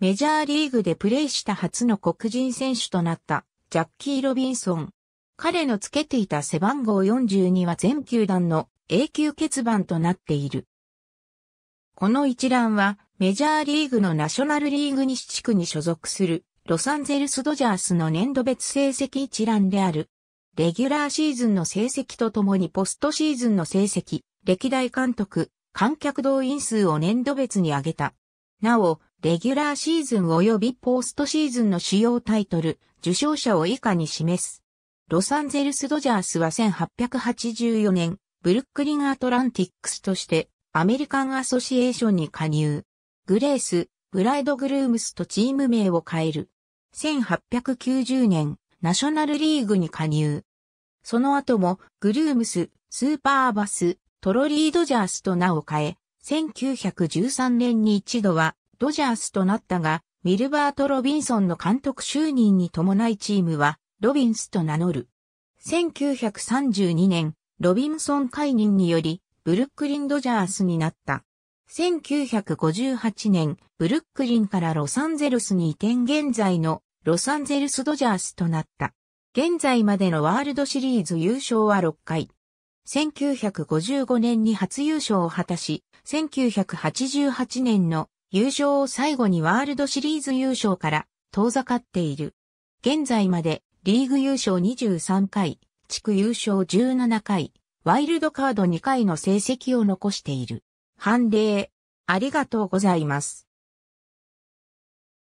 メジャーリーグでプレーした初の黒人選手となったジャッキー・ロビンソン。彼のつけていた背番号42は全球団の永久欠番となっている。この一覧はメジャーリーグのナショナルリーグ西地区に所属するロサンゼルスドジャースの年度別成績一覧である。レギュラーシーズンの成績とともにポストシーズンの成績、歴代監督、観客動員数を年度別に上げたなお、レギュラーシーズン及びポストシーズンの主要タイトル、受賞者を以下に示す。ロサンゼルスドジャースは1884年、ブルックリンアトランティックスとしてアメリカンアソシエーションに加入。グレース、ブライドグルームスとチーム名を変える。1890年、ナショナルリーグに加入。その後も、グルームス、スーパーバス、トロリードジャースと名を変え、1913年に一度はドジャースとなったが、ウィルバート・ロビンソンの監督就任に伴いチームはロビンスと名乗る。1932年、ロビンソン解任により、ブルックリン・ドジャースになった。1958年、ブルックリンからロサンゼルスに移転現在のロサンゼルス・ドジャースとなった。現在までのワールドシリーズ優勝は6回。1955年に初優勝を果たし、1988年の優勝を最後にワールドシリーズ優勝から遠ざかっている。現在までリーグ優勝23回、地区優勝17回、ワイルドカード2回の成績を残している。判例、ありがとうございます。